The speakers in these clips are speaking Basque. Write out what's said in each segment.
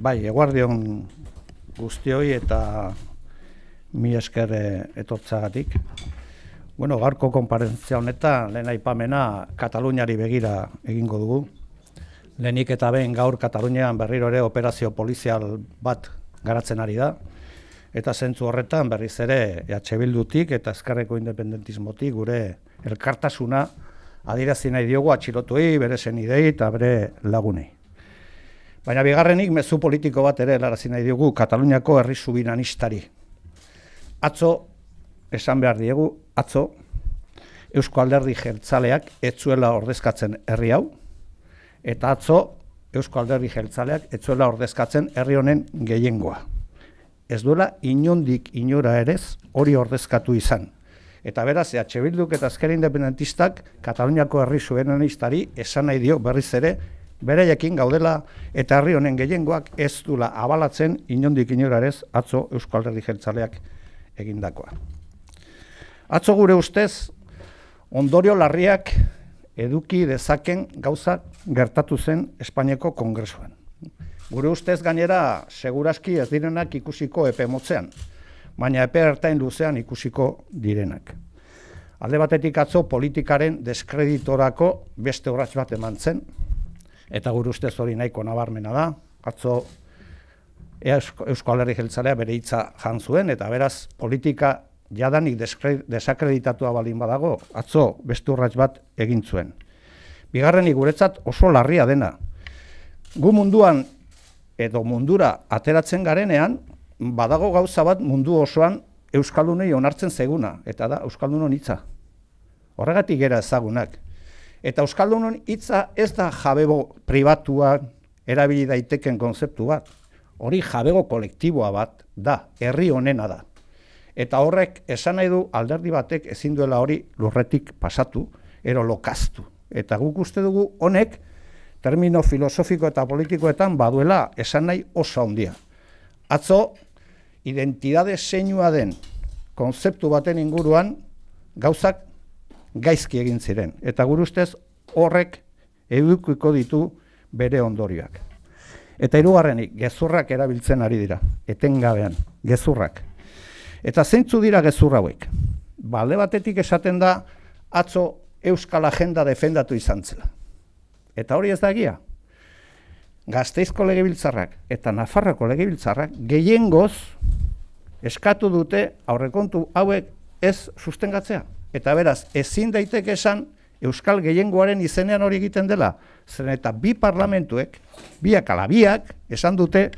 Bai, eguardion guztioi eta mi esker eh, etortzagatik. Bueno, gaurko konparentzia honetan, lehen aipamena Kataluniari begira egingo dugu. Lehenik eta behin gaur Katalunian berriro ere operazio polizial bat garatzen ari da. Eta zentzu horretan berriz ere EH Bildutik eta Ezkarreko Independentismotik gure elkartasuna Adierazi nahi diogu atxilotuei, bere senidei eta bere lagunei. Baina bigarrenik mezu politiko bat ere larazi nahi diogu Kataluniako herri subinanistari. Atzo, esan behar diegu, atzo, Eusko Alderdi Jeltzaleak etzuela ordezkatzen herri hau, eta atzo, Eusko Alderdi Jeltzaleak etzuela ordezkatzen herri honen gehiengoa. Ez duela, inondik inora erez hori ordezkatu izan. Eta beraz, EH Bilduk eta Azkera Independentistak, Kataluniako herri zuenan esan nahi dio berriz ere, bere gaudela eta herri honen gehiengoak ez dula abalatzen inondik inorarez atzo Euskal Herri Jertzaleak egindakoa. Atzo gure ustez, ondorio larriak eduki dezaken gauza gertatu zen Espainiako Kongresuan. Gure ustez gainera, seguraski ez direnak ikusiko epe motzean baina epe hartain luzean ikusiko direnak. Alde batetik atzo politikaren deskreditorako beste urrats bat eman zen, eta gure ustez hori nahiko nabarmena da, atzo Eusko, Eusko Jeltzalea bere hitza jan zuen, eta beraz politika jadanik desakreditatua balin badago, atzo beste bat egin zuen. Bigarrenik guretzat oso larria dena. Gu munduan edo mundura ateratzen garenean, badago gauza bat mundu osoan euskaldunei onartzen zaiguna eta da euskaldunon hitza. Horregatik gera ezagunak. Eta euskaldunon hitza ez da jabebo pribatua erabili daiteken kontzeptu bat. Hori jabego kolektiboa bat da, herri honena da. Eta horrek esan nahi du alderdi batek ezin duela hori lurretik pasatu, ero lokaztu. Eta guk uste dugu honek termino filosofiko eta politikoetan baduela esan nahi oso handia. Atzo, identidade zeinua den konzeptu baten inguruan gauzak gaizki egin ziren. Eta guruztez horrek edukiko ditu bere ondorioak. Eta hirugarrenik gezurrak erabiltzen ari dira, etengabean, gezurrak. Eta zeintzu dira gezurra hauek? Balde ba, batetik esaten da atzo Euskal Agenda defendatu izan zela. Eta hori ez da gazteizko legebiltzarrak eta nafarroko legebiltzarrak gehiengoz eskatu dute aurrekontu hauek ez sustengatzea. Eta beraz, ezin daitek esan Euskal gehiengoaren izenean hori egiten dela. zen eta bi parlamentuek, biak alabiak, esan dute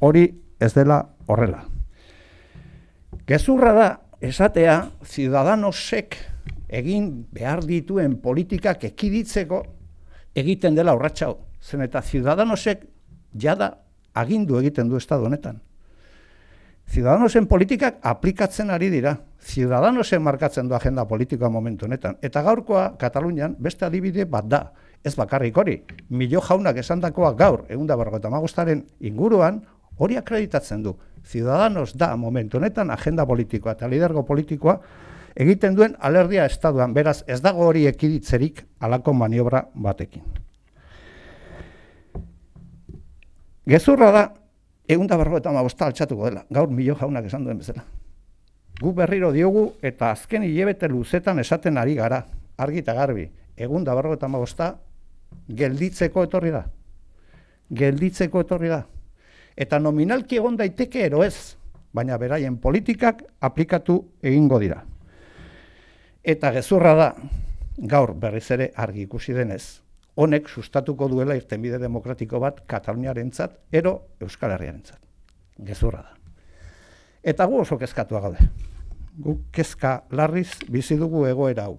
hori ez dela horrela. Gezurra da, esatea, ziudadanosek egin behar dituen politikak ekiditzeko egiten dela horratxau zen eta ziudadanosek jada agindu egiten du estado honetan. Ciudadanosen politikak aplikatzen ari dira. Ziudadanosen markatzen du agenda politikoa momentu honetan. Eta gaurkoa, Katalunian, beste adibide bat da. Ez bakarrik hori, milio jaunak esan gaur, egun da barroko magustaren inguruan, hori akreditatzen du. Ciudadanos da momentu honetan agenda politikoa eta lidergo politikoa egiten duen alerdia estaduan. Beraz, ez dago hori ekiditzerik alako maniobra batekin. Gezurra da, egun da berro eta mabosta altxatuko dela, gaur milo jaunak esan duen bezala. Gu berriro diogu eta azken hilebete luzetan esaten ari gara, argi eta garbi, egun da berro eta gelditzeko etorri da. Gelditzeko etorri da. Eta nominalki egon daiteke ero ez, baina beraien politikak aplikatu egingo dira. Eta gezurra da, gaur berriz ere argi ikusi denez, honek sustatuko duela irtenbide demokratiko bat Kataluniarentzat ero Euskal Herriarentzat. Gezurra da. Eta gu oso kezkatua gaude. Gu kezka larriz bizi dugu egoera hau.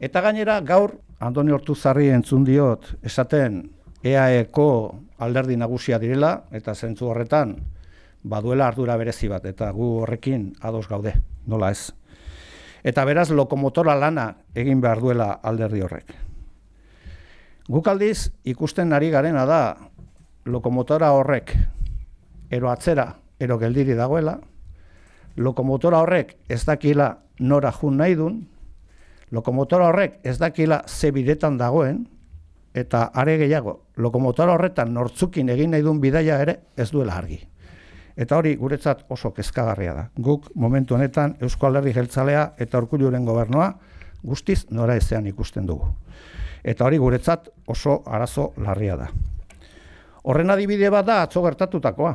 Eta gainera gaur Andoni zarri entzun diot esaten EAEko alderdi nagusia direla eta zentzu horretan baduela ardura berezi bat eta gu horrekin ados gaude, nola ez. Eta beraz lokomotora lana egin behar duela alderdi horrek. Gukaldiz ikusten ari garena da lokomotora horrek ero atzera, ero geldiri dagoela, lokomotora horrek ez dakila nora jun nahi dun, lokomotora horrek ez dakila ze dagoen, eta are gehiago, lokomotora horretan nortzukin egin nahi bidaia ere ez duela argi. Eta hori guretzat oso kezkagarria da. Guk momentu honetan Eusko Herri Jeltzalea eta Urkulluren gobernoa guztiz nora ezean ikusten dugu eta hori guretzat oso arazo larria da. Horren adibide bat da atzo gertatutakoa.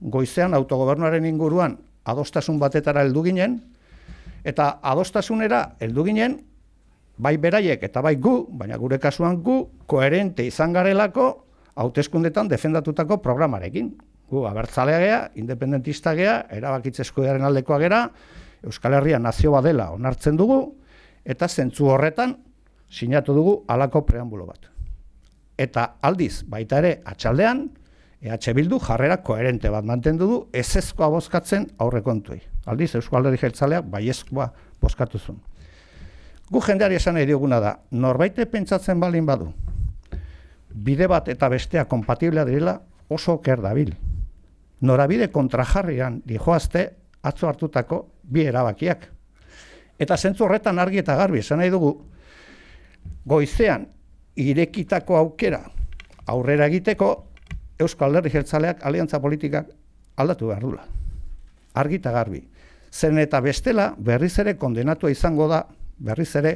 Goizean autogobernuaren inguruan adostasun batetara heldu ginen eta adostasunera heldu ginen bai beraiek eta bai gu, baina gure kasuan gu koherente izan garelako hauteskundetan defendatutako programarekin. Gu abertzalea gea, independentista gea, erabakitzeskoaren aldekoa gera, Euskal Herria nazio badela onartzen dugu eta zentzu horretan sinatu dugu alako preambulo bat. Eta aldiz, baita ere, atxaldean, EH bildu jarrera koherente bat mantendu du, ez ezkoa bozkatzen aurrekontuei. Aldiz, Eusko Alde Dijertzaleak bai ezkoa bozkatu zuen. Gu jendeari esan nahi duguna da, norbaite pentsatzen balin badu, bide bat eta bestea kompatiblea dirila oso oker da bil. Norabide kontra jarrian dihoazte atzo hartutako bi erabakiak. Eta zentzu horretan argi eta garbi, esan nahi dugu, goizean irekitako aukera aurrera egiteko Euskal Herri Jeltzaleak aliantza politikak aldatu behar dula. Argita garbi. Zen eta bestela berriz ere kondenatua izango da berriz ere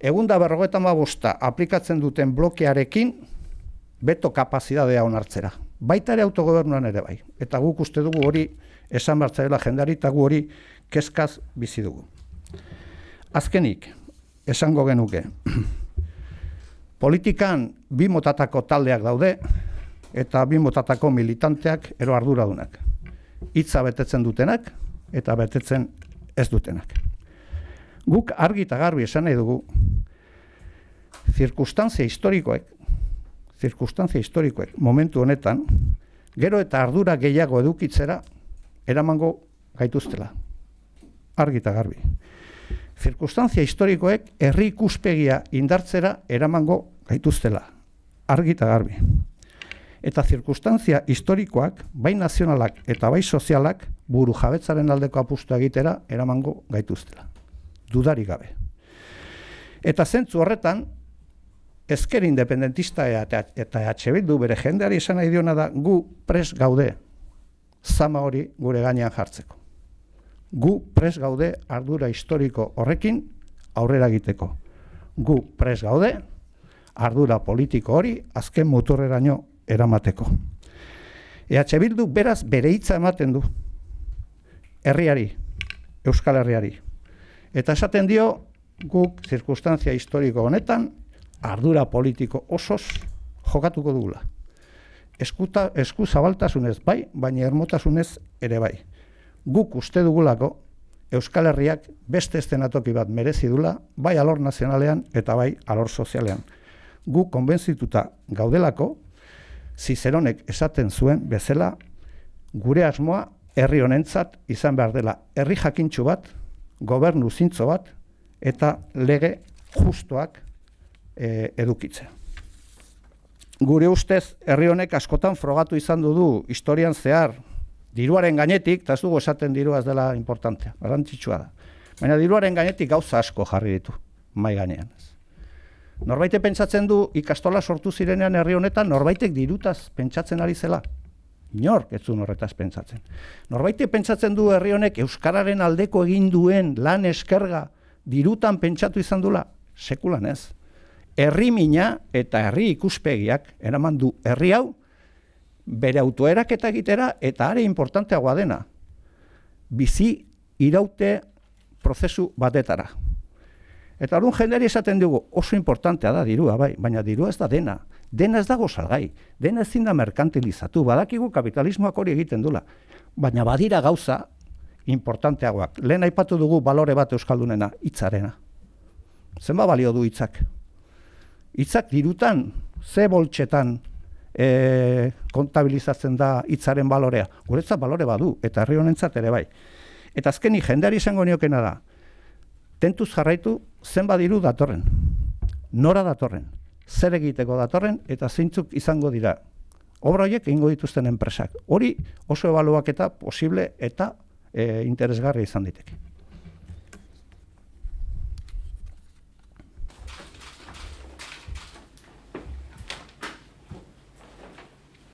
egunda berrogetan bosta aplikatzen duten blokearekin beto kapazidadea onartzera. Baita ere autogobernuan ere bai. Eta guk uste dugu hori esan bartzaela jendari eta gu hori kezkaz bizi dugu. Azkenik, esango genuke. Politikan bi motatako taldeak daude eta bi motatako militanteak ero arduradunak. Hitza betetzen dutenak eta betetzen ez dutenak. Guk argi eta garbi esan nahi dugu zirkustantzia historikoek zirkustantzia historikoek momentu honetan gero eta ardura gehiago edukitzera eramango gaituztela. Argi eta garbi zirkustantzia historikoek herri ikuspegia indartzera eramango gaituztela, argi eta garbi. Eta zirkustantzia historikoak, bai nazionalak eta bai sozialak, buru jabetzaren aldeko apustu egitera eramango gaituztela. Dudari gabe. Eta zentzu horretan, ezker independentista eta eta EH Bildu bere jendeari esan nahi diona da gu pres gaude zama hori gure gainean jartzeko gu pres gaude ardura historiko horrekin aurrera egiteko. Gu pres gaude ardura politiko hori azken motorreraino eramateko. EH Bildu beraz bere hitza ematen du herriari, Euskal Herriari. Eta esaten dio guk zirkustantzia historiko honetan ardura politiko osoz jokatuko dugula. Eskuta esku zabaltasunez bai, baina ermotasunez ere bai guk uste dugulako Euskal Herriak beste estenatoki bat merezi dula bai alor nazionalean eta bai alor sozialean. Gu konbentzituta gaudelako zizeronek esaten zuen bezala gure asmoa herri honentzat izan behar dela herri jakintsu bat, gobernu zintzo bat eta lege justoak e, eh, edukitzea. Gure ustez herri honek askotan frogatu izan du historian zehar diruaren gainetik, eta ez dugu esaten diruaz dela importantea, garantzitsua da. Baina diruaren gainetik gauza asko jarri ditu, mai gainean. Norbaite pentsatzen du ikastola sortu zirenean herri honetan, norbaitek dirutaz pentsatzen ari zela. Nior, ez du norretaz pentsatzen. Norbaite pentsatzen du herri honek Euskararen aldeko egin duen lan eskerga dirutan pentsatu izan dula. Sekulan ez. Herri mina eta herri ikuspegiak, eraman du herri hau, bere eta egitera eta are importanteagoa dena. Bizi iraute prozesu batetara. Eta hori generi esaten dugu oso importantea da dirua, bai, baina dirua ez da dena. Dena ez dago salgai, dena ezin da merkantilizatu, badakigu kapitalismoak hori egiten dula. Baina badira gauza importanteagoak. Lehen aipatu dugu balore bat euskaldunena, hitzarena. Zenba balio du hitzak? Hitzak dirutan, ze boltsetan e, kontabilizatzen da hitzaren balorea. Guretzat balore badu, eta herri honentzat ere bai. Eta azkeni jendeari izango niokena da, tentuz jarraitu zen badiru datorren, nora datorren, zer egiteko datorren, eta zeintzuk izango dira. Obra horiek ingo dituzten enpresak. Hori oso ebaluak eta posible eta e, interesgarri izan diteke.